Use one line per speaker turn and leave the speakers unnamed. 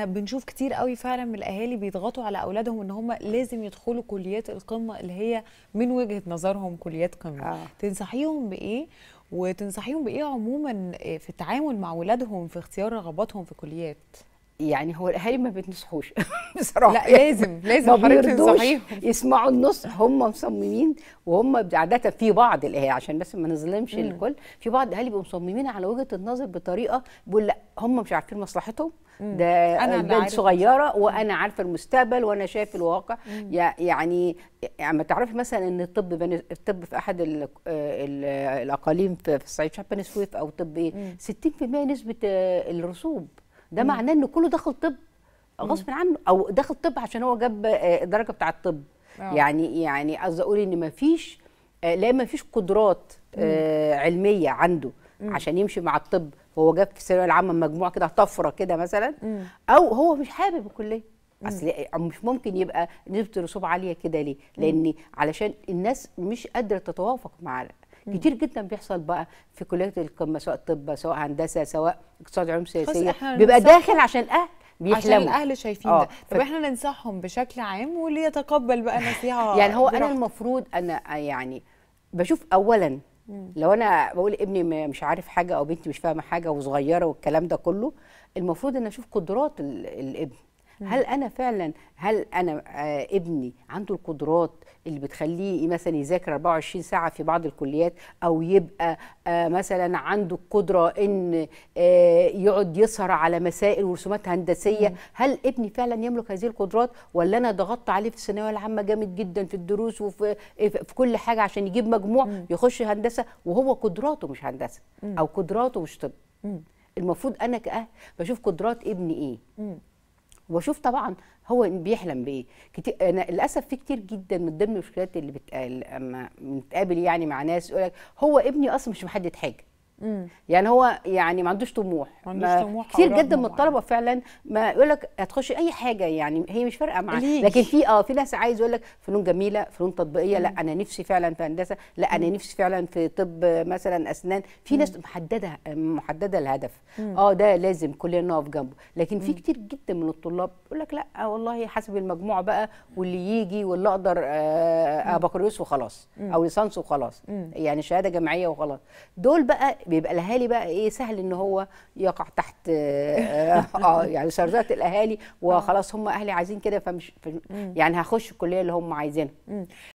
بنشوف كتير قوي فعلا من الاهالي بيضغطوا على اولادهم ان هم لازم يدخلوا كليات القمه اللي هي من وجهه نظرهم كليات قمه آه. تنصحيهم بايه وتنصحيهم بايه عموما آه، في التعامل مع اولادهم في اختيار رغباتهم في كليات يعني هو الاهالي ما بتنصحوش بصراحه لا يعني. لازم لازم حضرتك تنصحيهم يسمعوا النص هم مصممين وهم عاده في بعض الاهالي عشان بس ما نظلمش الكل في بعض الاهالي بيبقوا مصممين على وجهه النظر بطريقه بيقول لا هم مش عارفين مصلحتهم ده أنا بنت صغيره وانا عارفه المستقبل وانا شايف الواقع يعني يعني ما تعرفي مثلا ان الطب الطب في احد الـ الـ الاقاليم في الصعيد شعب بني سويف او طب ايه 60% نسبه آه، الرسوب ده معناه ان كله دخل طب غصب عنه او دخل طب عشان هو جاب الدرجه آه، بتاع الطب آه. يعني يعني قصدي اقول ان ما فيش آه، لا ما فيش قدرات علميه عنده مم. عشان يمشي مع الطب هو جاب في الثانويه العامه مجموعه كده طفره كده مثلا مم. او هو مش حابب الكليه اصل مش ممكن يبقى نسبه الرسوب عاليه كده ليه؟ لان علشان الناس مش قادره تتوافق مع كتير جدا بيحصل بقى في كليات القمه سواء طب سواء هندسه سواء اقتصاد علوم سياسيه بيبقى داخل عشان اهل بيحلموا عشان الاهل شايفين آه، ده طب ف... احنا ننصحهم بشكل عام واللي يتقبل بقى نصيحه يعني هو انا المفروض انا يعني بشوف اولا لو انا بقول ابني مش عارف حاجه او بنتي مش فاهمه حاجه وصغيره والكلام ده كله المفروض ان اشوف قدرات الابن هل انا فعلا هل انا آه، ابني عنده القدرات اللي بتخليه مثلا يذاكر 24 ساعه في بعض الكليات او يبقى آه، مثلا عنده القدره ان آه، يقعد يسهر على مسائل ورسومات هندسيه مم. هل ابني فعلا يملك هذه القدرات ولا انا ضغطت عليه في الثانويه العامه جامد جدا في الدروس وفي في كل حاجه عشان يجيب مجموع مم. يخش هندسه وهو قدراته مش هندسه مم. او قدراته مش طب المفروض انا كأهل بشوف قدرات ابني ايه وبشوف طبعا هو بيحلم بايه كتير انا للاسف في كتير جدا من ضمن المشكلات اللي بتقال اما بنتقابل يعني مع ناس يقول لك هو ابني اصلا مش محدد حاجه مم. يعني هو يعني ما عندوش طموح ما عندوش طموح كتير جدا من الطلبه فعلا ما يقول لك هتخش اي حاجه يعني هي مش فارقه معاك لكن في اه في ناس عايز يقول لك فنون جميله فنون تطبيقيه مم. لا انا نفسي فعلا في هندسه لا انا نفسي فعلا في طب مثلا اسنان في ناس محدده محدده الهدف اه ده لازم كلنا نقف جنبه لكن في كتير جدا من الطلاب يقول لك لا آه، والله حسب المجموع بقى واللي يجي واللي اقدر آه بكالوريوس وخلاص او ليسانس وخلاص يعني شهاده جامعيه وخلاص دول بقى بيبقى الاهالي بقى ايه سهل ان هو يقع تحت اه, آه، يعني شرطات الاهالي وخلاص هم اهلي عايزين كده فمش يعني هخش الكليه اللي هم عايزينها